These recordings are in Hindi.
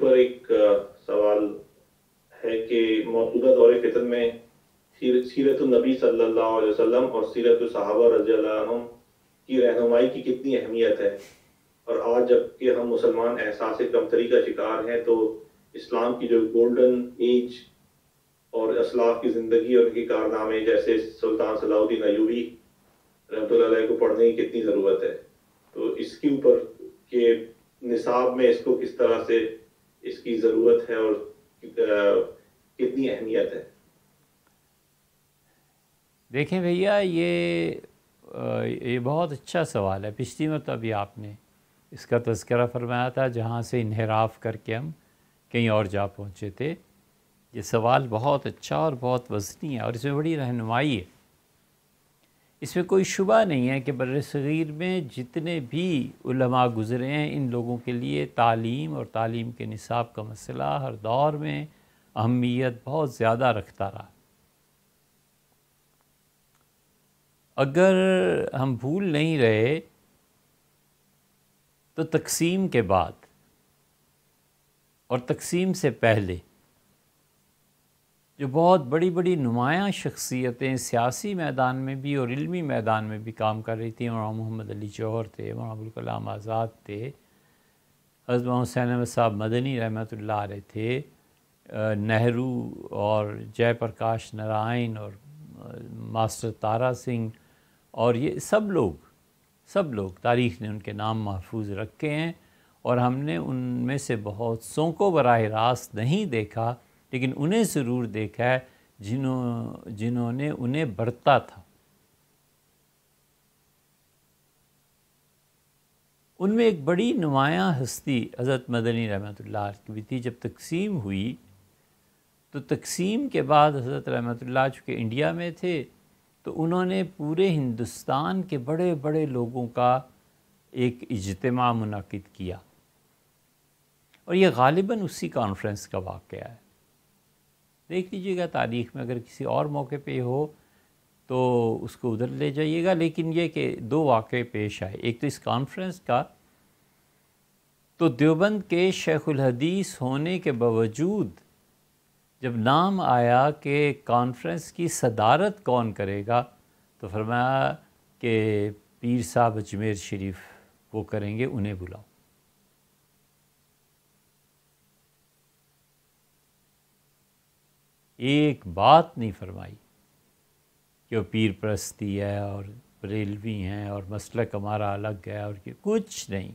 ऊपर एक सवाल है कि मौजूदा दौरे फितर में सीरत नबी सल्लल्लाहु अलैहि वसल्लम और सीरत सहाबा रजी की रहनुमाई की कितनी अहमियत है और आज जबकि हम मुसलमान एहसास कमतरी का शिकार हैं तो इस्लाम की जो गोल्डन एज और असलाफ की ज़िंदगी और उनके कारनामे जैसे सुल्तान सलाउद्दीन अयूबी रहमत को पढ़ने की कितनी ज़रूरत है तो इसके ऊपर के निसाब में इसको किस तरह से इसकी ज़रूरत है और कितनी अहमियत है देखें भैया ये ये बहुत अच्छा सवाल है पिछली मतलब अभी आपने इसका तस्करा फरमाया था जहाँ से इनहराफ करके हम कहीं और जा पहुँचे थे ये सवाल बहुत अच्छा और बहुत वजनी है और इसमें बड़ी रहनुमाई है इसमें कोई शुबा नहीं है कि बर सग़ीर में जितने भी उलमा गुज़रे हैं इन लोगों के लिए तालीम और तालीम के निसाब का मसला हर दौर में अहमियत बहुत ज़्यादा रखता रहा अगर हम भूल नहीं रहे तो तकसीम के बाद और तकसीम से पहले जो बहुत बड़ी बड़ी नुमाया शख्सियतें सियासी मैदान में भी और इलमी मैदान में भी काम कर रही थी मौलाना मोहम्मद अली जौहर थे मौलाना अबुलकलाम आज़ाद थे हजमा हुसैन अहमद साहब मदनी रहमत रहे थे नेहरू और जयप्रकाश नारायण और मास्टर तारा सिंह और ये सब लोग सब लोग तारीख ने उनके नाम महफूज रखे हैं और हमने उनमें से बहुत सों को बरह रास्त नहीं देखा लेकिन उन्हें ज़रूर देखा है जिन्हों जिन्होंने उन्हें बढ़ता था उनमें एक बड़ी नुमायाँ हस्ती हज़रत मदनी रहमत की भी थी जब तकसीम हुई तो तकसीम के बाद हज़रत रहमत चूँकि इंडिया में थे तो उन्होंने पूरे हिंदुस्तान के बड़े बड़े लोगों का एक इजतम मुनद किया और ये गालिबा उसी कॉन्फ्रेंस का वाक़ है देख लीजिएगा तारीख में अगर किसी और मौके पे हो तो उसको उधर ले जाइएगा लेकिन ये कि दो वाक़े पेश आए एक तो इस कॉन्फ्रेंस का तो देवबंद के शेखुल हदीस होने के बावजूद जब नाम आया कि कॉन्फ्रेंस की सदारत कौन करेगा तो फरमाया कि पीर साहब अजमेर शरीफ वो करेंगे उन्हें बुलाओ एक बात नहीं फरमाई कि वो पीर प्रस्ती है और रेलवी हैं और मसलक हमारा अलग है और ये कुछ नहीं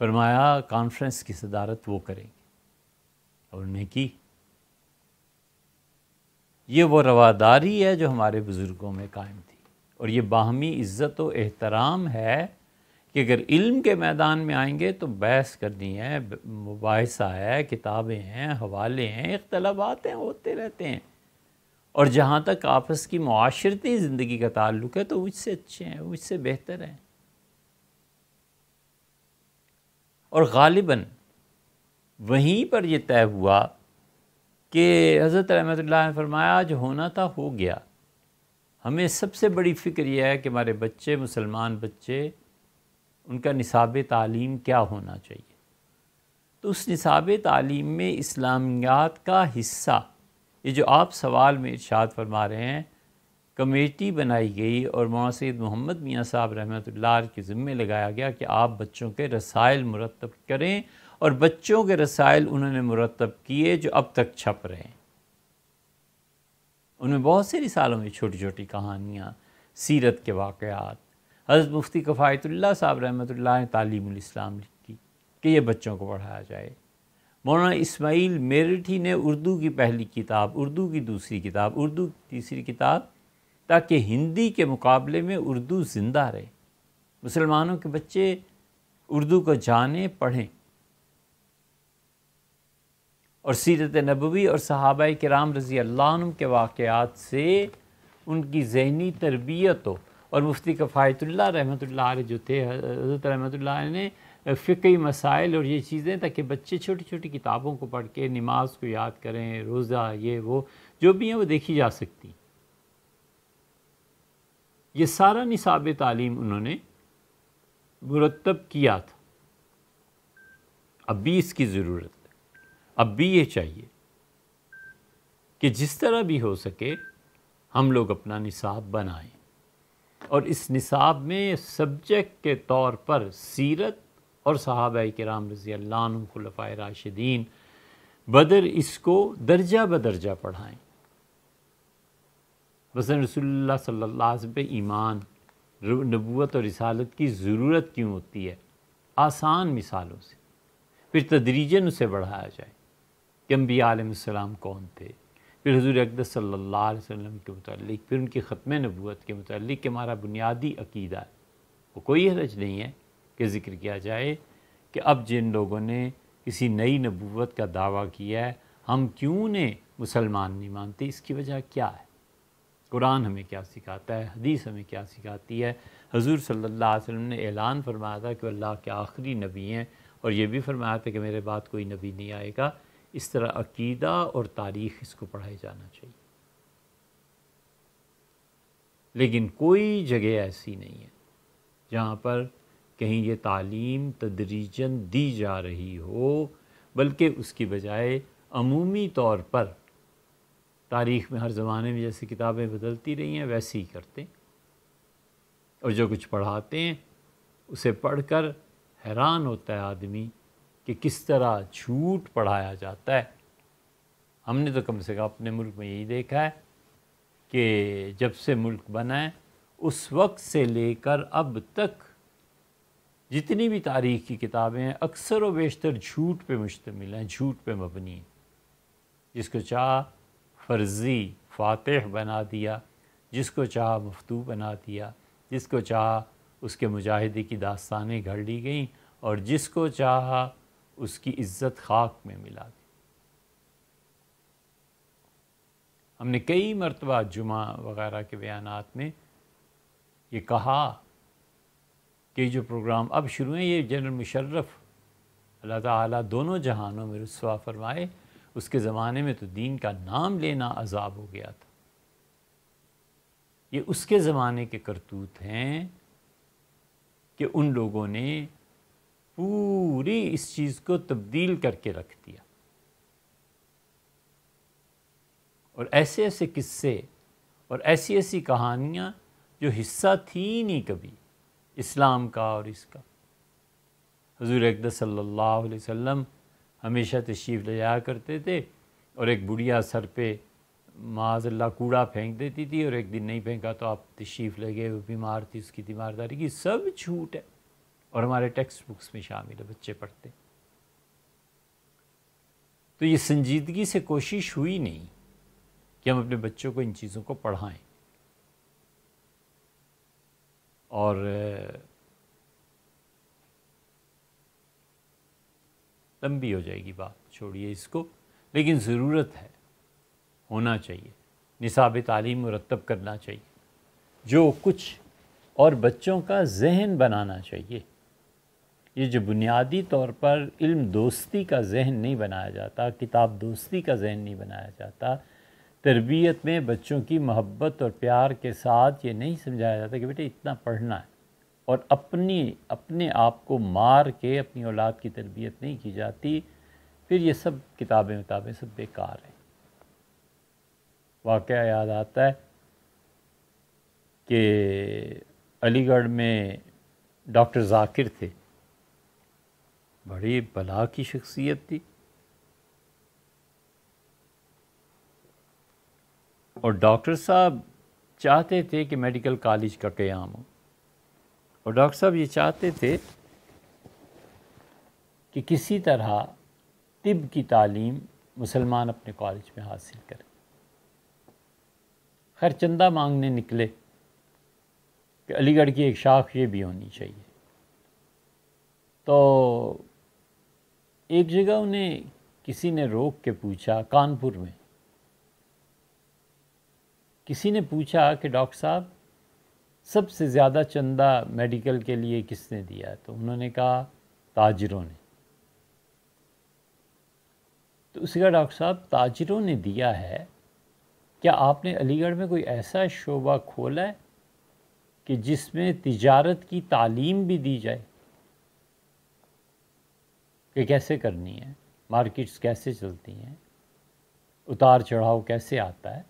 फरमाया कॉन्फ्रेंस की सदारत वो करेंगे और उन्हें की ये वो रवादारी है जो हमारे बुज़ुर्गों में कायम थी और ये बाहमी इज़्ज़त व एहतराम है कि अगर इल्म के मैदान में आएंगे तो बहस करनी है मुबासा है किताबें हैं हवाले हैं इख्तलाबात हैं होते रहते हैं और जहाँ तक आपस की माशरती ज़िंदगी का ताल्लुक है तो उससे अच्छे हैं उससे बेहतर हैं और गालिबा वहीं पर यह तय हुआ कि हज़रत रहमत ने फरमाया जो होना था हो गया हमें सबसे बड़ी फ़िक्र यह है कि हमारे बच्चे मुसलमान बच्चे उनका निसाब तालीम क्या होना चाहिए तो उस निसाब तालीम में इस्लामियात का हिस्सा ये जो आप सवाल में इर्शाद फरमा रहे हैं कमेटी बनाई गई और मौला मोहम्मद मियाँ साहब रहमत के ज़िम्मे लगाया गया कि आप बच्चों के रसायल मुरतब करें और बच्चों के रसायल उन्होंने मुरतब किए जो अब तक छप रहे हैं उनमें बहुत से रिसालों में छोटी छोटी कहानियाँ सीरत के वाक़ात हज़रत मुफ्ती कफ़ायतुल्ला साहब रहमत ने तालीम इस्लाम लिखी कि ये बच्चों को पढ़ाया जाए मौलाना इसमाइल मेरठी ने उर्दू की पहली किताब उर्दू की दूसरी किताब उर्दू की तीसरी किताब ताकि हिंदी के मुकाबले में उर्दू ज़िंदा रहे मुसलमानों के बच्चे उर्दू को जाने पढ़ें और सीरत नबवी और सहाबा कराम रज़ी अल्लाह के वाक़ात से उनकी जहनी तरबियत हो और मुफ्ती कफ़ायतुल्ला रहमत जो थे हज़रत रहमत ने फ़िकी मसाइल और ये चीज़ें ताकि बच्चे छोटी छोटी किताबों को पढ़ के नमाज को याद करें रोज़ा ये वो जो भी हैं वो देखी जा सकती ये सारा निसाब तालीम उन्होंने मुरतब किया था अब भी इसकी ज़रूरत अब भी ये चाहिए कि जिस तरह भी हो सके हम लोग अपना निसाब बनाएं और इस निसाब में सब्जेक्ट के तौर पर सीरत और साहब कराम रज़ी खलफा राशिदीन बदर इसको दर्जा बदर्जा पढ़ाएँ वसन रसोल्ला सल्ला पे ईमान नबूत और रसालत की ज़रूरत क्यों होती है आसान मिसालों से फिर तदरीजन उसे बढ़ाया जाए कि अम्बी आलम कौन थे फिर हजूर अकद सल्लाम के मतलब फिर उनकी ख़त्म नबूत के मतलब कि हमारा बुनियादी अकीदा वो कोई हरज नहीं है कि ज़िक्र किया जाए कि अब जिन लोगों ने किसी नई नबूत का दावा किया है हम क्यों ने मुसलमान नहीं मानते इसकी वजह क्या है कुरान हमें क्या सिखाता है हदीस हमें क्या सिखाती है हजूर सल्ला वसम ने ऐलान फरमाया था कि अल्लाह के आखिरी नबी हैं और ये भी फरमाया था कि मेरे बाद कोई नबी नहीं आएगा इस तरह अकीदा और तारीख़ इसको पढ़ाया जाना चाहिए लेकिन कोई जगह ऐसी नहीं है जहाँ पर कहीं ये तालीम तदरीजन दी जा रही हो बल्कि उसकी बजाय अमूमी तौर पर तारीख़ में हर ज़माने में जैसे किताबें बदलती रही हैं वैसे ही करते हैं और जो कुछ पढ़ाते हैं उसे पढ़कर हैरान होता है आदमी कि किस तरह झूठ पढ़ाया जाता है हमने तो कम से कम अपने मुल्क में यही देखा है कि जब से मुल्क बना है उस वक्त से लेकर अब तक जितनी भी तारीख की किताबें हैं अक्सर व बेशतर झूठ पे मुश्तमिल हैं झूठ पे मबनी हैं जिसको चाह फर्जी फातह बना दिया जिसको चाह मफतू बना दिया जिसको चाह उसके मुजाहिदे की दास्तानें घड़ ली गईं और जिसको चाह उसकी इज्जत खाक में मिला दी हमने कई मरतबा जुमा वगैरह के बयान में ये कहा कि जो प्रोग्राम अब शुरू हैं ये जनरल मुशर्रफ अल्लाह ताला दोनों जहानों में रसवा फरमाए उसके ज़माने में तो दीन का नाम लेना अजाब हो गया था ये उसके ज़माने के करतूत हैं कि उन लोगों ने पूरी इस चीज़ को तब्दील करके रख दिया और ऐसे ऐसे किस्से और ऐसी ऐसी कहानियाँ जो हिस्सा थी नहीं कभी इस्लाम का और इसका हजूर अकदस सल्लल्लाहु अलैहि वसल्लम हमेशा तशीफ ले जाया करते थे और एक बुढ़िया सर पे माजल्ला कूड़ा फेंक देती थी और एक दिन नहीं फेंका तो आप तशीफ़ ले गए बीमार थी उसकी तीमारदारी की सब छूट है और हमारे टेक्स्ट बुक्स में शामिल है बच्चे पढ़ते तो ये संजीदगी से कोशिश हुई नहीं कि हम अपने बच्चों को इन चीज़ों को पढ़ाएं और लंबी हो जाएगी बात छोड़िए इसको लेकिन ज़रूरत है होना चाहिए निसाब तालीम मुरतब करना चाहिए जो कुछ और बच्चों का जहन बनाना चाहिए ये जो बुनियादी तौर पर इल्म दोस्ती का जहन नहीं बनाया जाता किताब दोस्ती का जहन नहीं बनाया जाता तरबियत में बच्चों की मोहब्बत और प्यार के साथ ये नहीं समझाया जाता कि बेटे इतना पढ़ना है और अपनी अपने आप को मार के अपनी औलाद की तरबियत नहीं की जाती फिर ये सब किताबें वताबें सब बेकार हैं वाक़ याद आता है कि अलीगढ़ में डॉक्टर जाकिर थे बड़ी बला की शख्सियत थी और डॉक्टर साहब चाहते थे कि मेडिकल कॉलेज का क़्याम हो और डॉक्टर साहब ये चाहते थे कि किसी तरह तिब की तालीम मुसलमान अपने कॉलेज में हासिल करें खैर चंदा मांगने निकले कि अलीगढ़ की एक शाख ये भी होनी चाहिए तो एक जगह उन्हें किसी ने रोक के पूछा कानपुर में किसी ने पूछा कि डॉक्टर साहब सबसे ज़्यादा चंदा मेडिकल के लिए किसने दिया तो उन्होंने कहा ताजरों ने तो उसी का डॉक्टर साहब ताजरों ने दिया है क्या आपने अलीगढ़ में कोई ऐसा शोबा खोला है कि जिसमें तिजारत की तालीम भी दी जाए कि कैसे करनी है मार्केट्स कैसे चलती हैं उतार चढ़ाव कैसे आता है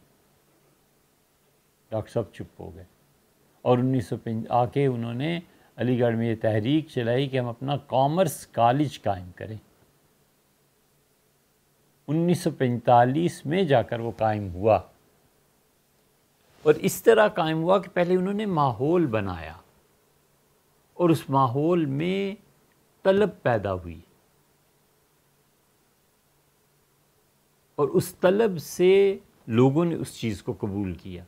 डॉक्टर साहब चुप हो गए और उन्नीस सौ आके उन्होंने अलीगढ़ में ये तहरीक चलाई कि हम अपना कॉमर्स कॉलेज कायम करें 1945 में जाकर वो कायम हुआ और इस तरह कायम हुआ कि पहले उन्होंने माहौल बनाया और उस माहौल में तलब पैदा हुई और उस तलब से लोगों ने उस चीज़ को कबूल किया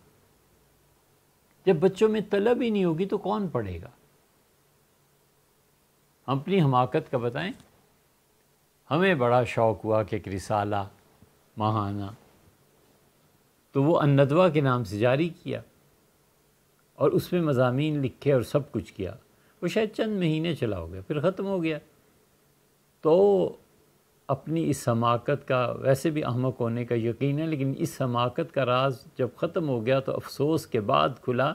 जब बच्चों में तलब ही नहीं होगी तो कौन पढ़ेगा हम अपनी हमाकत का बताएं हमें बड़ा शौक़ हुआ कि एक रिसाला महाना तो वो अनदवा के नाम से जारी किया और उसमें मजामी लिखे और सब कुछ किया वो शायद चंद महीने चला हो गया फिर ख़त्म हो गया तो अपनी इस हमाकत का वैसे भी अहमक होने का यकीन है लेकिन इस हमाकत का राज जब ख़त्म हो गया तो अफसोस के बाद खुला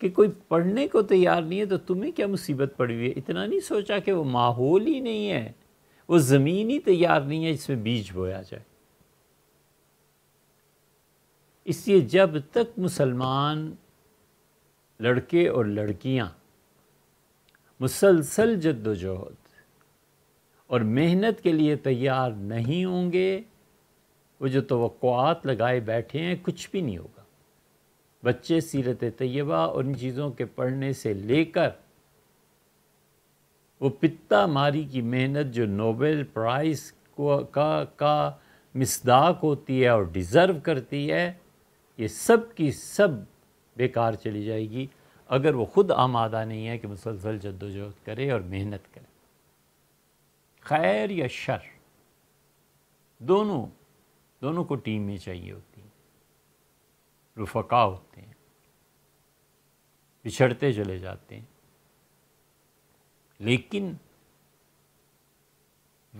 कि कोई पढ़ने को तैयार नहीं है तो तुम्हें क्या मुसीबत पड़ी हुई है इतना नहीं सोचा कि वो माहौल ही नहीं है वो ज़मीन ही तैयार नहीं है जिसमें बीज बोया जाए इसलिए जब तक मुसलमान लड़के और लड़कियां मुसलसल जद्दोजहद और मेहनत के लिए तैयार नहीं होंगे वो जो तोक़ात लगाए बैठे हैं कुछ भी नहीं होगा बच्चे सीरत और उन चीज़ों के पढ़ने से लेकर वो पिता मारी की मेहनत जो नोबेल प्राइज़ का का मिसदाक होती है और डिज़र्व करती है ये सब की सब बेकार चली जाएगी अगर वो ख़ुद आमादा नहीं है कि मुसलसल जद्दोजहद करे और मेहनत करे खैर या शर दोनों दोनों को टीम में चाहिए होती है रुफका होते हैं पिछड़ते चले जाते हैं लेकिन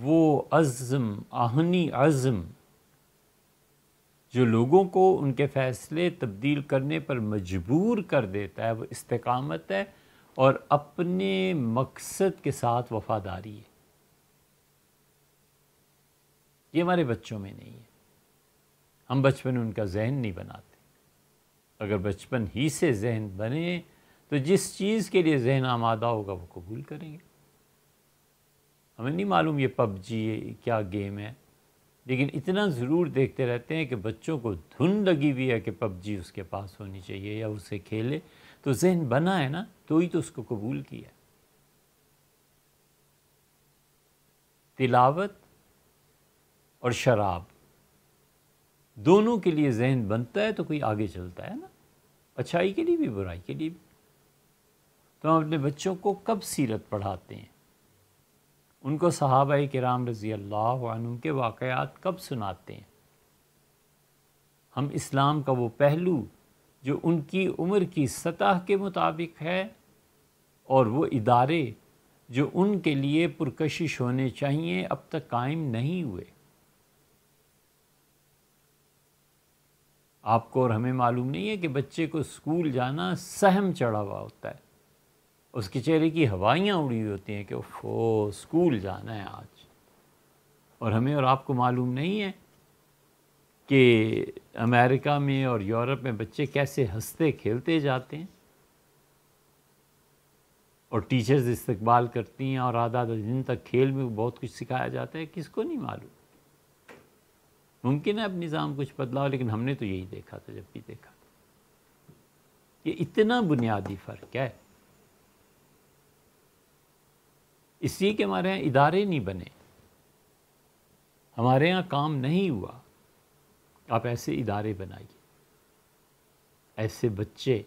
वो अज़म आहनी अज़म जो लोगों को उनके फ़ैसले तब्दील करने पर मजबूर कर देता है वो इस्तकामत है और अपने मकसद के साथ वफादारी है ये हमारे बच्चों में नहीं है हम बचपन में उनका जहन नहीं बनाते अगर बचपन ही से जहन बने तो जिस चीज़ के लिए जहन आमादा होगा वो कबूल करेंगे हमें नहीं मालूम ये पबजी क्या गेम है लेकिन इतना ज़रूर देखते रहते हैं कि बच्चों को धुन लगी हुई है कि पबजी उसके पास होनी चाहिए या उसे खेले तो जहन बना है ना तो ही तो उसको कबूल किया तिलावत और शराब दोनों के लिए जहन बनता है तो कोई आगे चलता है ना अच्छाई के लिए भी बुराई के लिए भी तो हम अपने बच्चों को कब सीरत पढ़ाते हैं उनको सहाबा राम रज़ी अल्लाह के वाकयात कब सुनाते हैं हम इस्लाम का वो पहलू जो उनकी उम्र की सतह के मुताबिक है और वो इदारे जो उनके लिए पुरकशिश होने चाहिए अब तक कायम नहीं हुए आपको और हमें मालूम नहीं है कि बच्चे को स्कूल जाना सहम चढ़ा हुआ होता है उसके चेहरे की हवाइयाँ उड़ी हुई होती हैं कि ओ स्कूल जाना है आज और हमें और आपको मालूम नहीं है कि अमेरिका में और यूरोप में बच्चे कैसे हंसते खेलते जाते हैं और टीचर्स इस्तकबाल करती हैं और आधा आधा दिन तक खेल में बहुत कुछ सिखाया जाता है किसको नहीं मालूम मुमकिन है अब निज़ाम कुछ बदलाव लेकिन हमने तो यही देखा था जब भी देखा था ये इतना बुनियादी फ़र्क है इसी के हमारे यहाँ इदारे नहीं बने हमारे यहाँ काम नहीं हुआ आप ऐसे इदारे बनाइए ऐसे बच्चे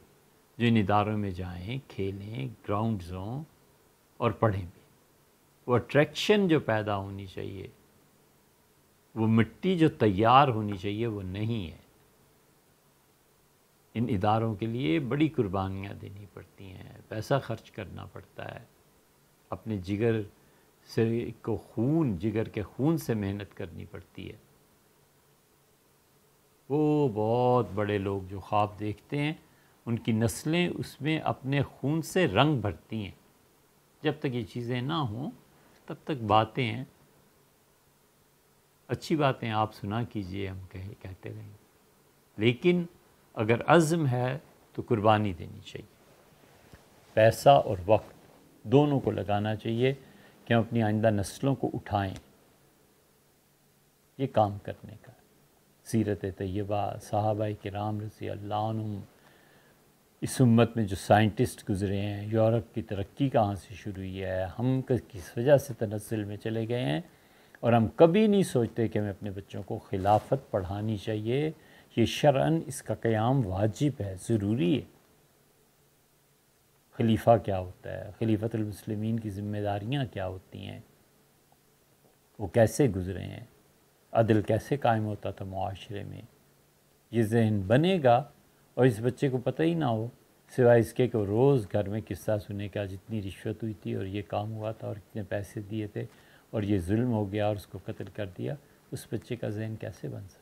जो इन इदारों में जाएं खेलें ग्राउंड्स हों और पढ़ें भी वो अट्रैक्शन जो पैदा होनी चाहिए वो मिट्टी जो तैयार होनी चाहिए वो नहीं है इन इदारों के लिए बड़ी कुर्बानियाँ देनी पड़ती हैं पैसा खर्च करना पड़ता है अपने जिगर से को खून जिगर के खून से मेहनत करनी पड़ती है वो बहुत बड़े लोग जो ख्वाब देखते हैं उनकी नस्लें उसमें अपने खून से रंग भरती हैं जब तक ये चीज़ें ना हों तब तक बातें हैं अच्छी बातें आप सुना कीजिए हम कहे कहते रहेंगे लेकिन अगर अज़म है तो कुर्बानी देनी चाहिए पैसा और वक्त दोनों को लगाना चाहिए कि हम अपनी आइंदा नस्लों को उठाएं ये काम करने का सीरत तय्यबा साहबा के राम रसी अल्लाम इस उम्मत में जो साइंटिस्ट गुज़रे हैं यूरोप की तरक्की कहाँ से शुरू हुई है हम किस वजह से तनसिल में चले गए हैं और हम कभी नहीं सोचते कि हमें अपने बच्चों को खिलाफत पढ़ानी चाहिए ये शरण इसका क़्याम वाजिब है ज़रूरी है खलीफा क्या होता है खलीफतमसलमिन की ज़िम्मेदारियाँ क्या होती हैं वो कैसे गुज़रे हैं अदल कैसे कायम होता था माशरे में ये जहन बनेगा और इस बच्चे को पता ही ना हो सिवाय इसके को रोज़ घर में किस्सा सुने का जितनी रिश्वत हुई थी और ये काम हुआ था और कितने पैसे दिए थे और ये जुल्म हो गया और उसको कत्ल कर दिया उस बच्चे का जहन कैसे बन सकता